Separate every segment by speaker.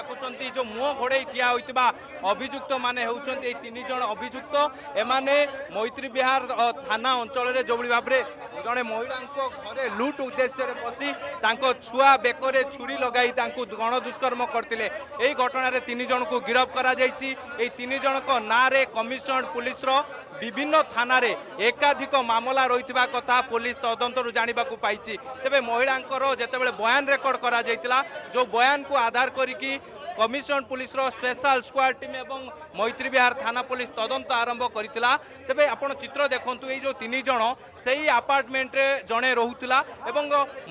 Speaker 1: আপনার দেখুম যে মুহ ঘোড়াই ঠিয়া হয়ে অভিযুক্ত মানে হচ্ছেন এই তিনজন অভিযুক্ত এমানে মৈত্রী বিহার থানা অঞ্চলের যেভাবে ভাবে ଜଣେ ମହିଳାଙ୍କ ଘରେ ଲୁଟ୍ ଉଦ୍ଦେଶ୍ୟରେ ପଶି ତାଙ୍କ ଛୁଆ ବେକରେ ଛୁରୀ ଲଗାଇ ତାଙ୍କୁ ଗଣଦୁଷ୍କର୍ମ କରିଥିଲେ ଏହି ଘଟଣାରେ ତିନି ଜଣଙ୍କୁ ଗିରଫ କରାଯାଇଛି ଏହି ତିନି ଜଣଙ୍କ ନାଁରେ କମିଶନରେଟ୍ ପୁଲିସର বিভিন্ন থানার একাধিক মামলা রয়েছে কথা পুলিশ তদন্তর জাঁয়া পাইছি তবে মহিলাঙ্কর যেতবে বয়ান রেকর্ড করা যাই যে বয়ানকু আধার করিকি কমিশন পুলিশর স্পেশাল স্কোয়াড টিম এবং মৈত্রী বিহার থানা পুলিশ তদন্ত আরম্ভ করেছিল তবে আপনার চিত্র দেখুন এই যে তিন জন সেই আপার্টমেন্টে জনে রুলা এবং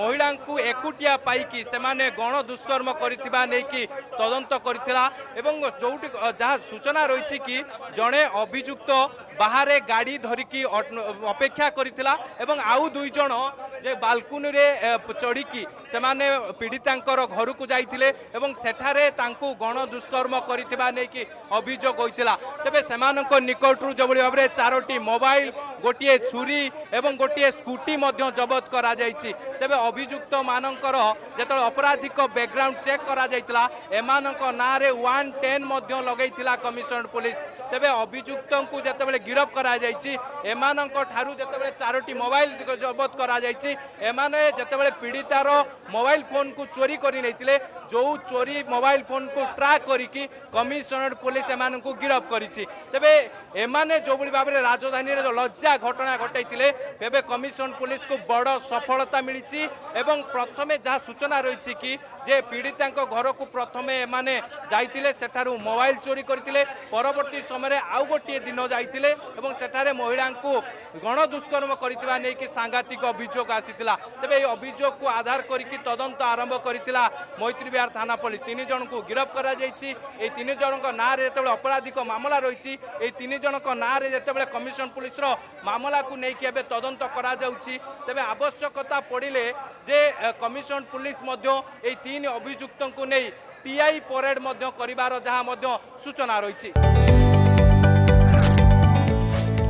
Speaker 1: মহিলা একুটিয়া পাইকি সে গণ দুষ্কর্ম করে তদন্ত করে এবং যৌটি যা সূচনা রয়েছে কি জনে অভিযুক্ত বাহারে গাড়ি ধরিকি অপেক্ষা করে এবং আউ দুইজন যে বালকুনিরে চড়িকি সে পীড়িতাঙ্কর ঘরকু যাই এবং সেঠারে তা ତାଙ୍କୁ ଗଣ ଦୁଷ୍କର୍ମ କରିଥିବା ନେଇକି ଅଭିଯୋଗ ହୋଇଥିଲା ତେବେ ସେମାନଙ୍କ ନିକଟରୁ ଯେଭଳି ଭାବରେ ଚାରୋଟି ମୋବାଇଲ ଗୋଟିଏ ଛୁରୀ ଏବଂ ଗୋଟିଏ ସ୍କୁଟି ମଧ୍ୟ ଜବତ କରାଯାଇଛି ତେବେ ଅଭିଯୁକ୍ତମାନଙ୍କର ଯେତେବେଳେ ଅପରାଧିକ ବ୍ୟାକ୍ଗ୍ରାଉଣ୍ଡ ଚେକ୍ କରାଯାଇଥିଲା ଏମାନଙ୍କ ନାଁରେ ୱାନ୍ ଟେନ୍ ମଧ୍ୟ ଲଗେଇଥିଲା କମିଶନ ପୋଲିସ ତେବେ ଅଭିଯୁକ୍ତଙ୍କୁ ଯେତେବେଳେ ଗିରଫ କରାଯାଇଛି ଏମାନଙ୍କ ଠାରୁ ଯେତେବେଳେ ଚାରୋଟି ମୋବାଇଲ ଜବତ କରାଯାଇଛି ଏମାନେ ଯେତେବେଳେ ପୀଡ଼ିତାର ମୋବାଇଲ ଫୋନ୍କୁ ଚୋରି କରି ନେଇଥିଲେ ଯେଉଁ ଚୋରି ମୋବାଇଲ ଫୋନ୍କୁ ଟ୍ରାକ୍ କରିକି କମିଶନରେଟ୍ ପୋଲିସ ଏମାନଙ୍କୁ ଗିରଫ କରିଛି ତେବେ ଏମାନେ ଯେଉଁଭଳି ଭାବରେ ରାଜଧାନୀରେ ଲଜ୍ଜା ଘଟଣା ଘଟାଇଥିଲେ ତେବେ କମିଶନ ପୋଲିସକୁ ବଡ଼ ସଫଳତା ମିଳିଛି ଏବଂ ପ୍ରଥମେ ଯାହା ସୂଚନା ରହିଛି କି ଯେ ପୀଡ଼ିତାଙ୍କ ଘରକୁ ପ୍ରଥମେ ଏମାନେ ଯାଇଥିଲେ ସେଠାରୁ ମୋବାଇଲ ଚୋରି କରିଥିଲେ ପରବର୍ତ୍ତୀ ସମୟରେ ଆଉ ଗୋଟିଏ ଦିନ ଯାଇଥିଲେ ଏବଂ ସେଠାରେ ମହିଳାଙ୍କୁ ଗଣ ଦୁଷ୍କର୍ମ କରିଥିବା ନେଇକି ସାଂଘାତିକ ଅଭିଯୋଗ ଆସିଥିଲା ତେବେ ଏହି ଅଭିଯୋଗକୁ ଆଧାର କରିକି ତଦନ୍ତ ଆରମ୍ଭ କରିଥିଲା ମୈତ୍ରୀ ବିହାର ଥାନା ପୋଲିସ ତିନି ଜଣଙ୍କୁ ଗିରଫ କରାଯାଇଛି ଏହି ତିନି ଜଣଙ୍କ ନାଁରେ ଯେତେବେଳେ ଅପରାଧିକ ମାମଲା ରହିଛି ଏହି ତିନି ଜଣଙ୍କ ନାଁରେ ଯେତେବେଳେ କମିଶନ ପୁଲିସର ମାମଲାକୁ ନେଇକି ଏବେ ତଦନ୍ତ କରାଯାଉଛି ତେବେ ଆବଶ୍ୟକତା ପଡ଼ିଲେ ଯେ କମିଶନ ପୁଲିସ ମଧ୍ୟ ଏହି ତିନି ଅଭିଯୁକ୍ତଙ୍କୁ ନେଇ টিআই পরেড মধ্য করিবার যাহা মধ্য সূচনা রয়েছে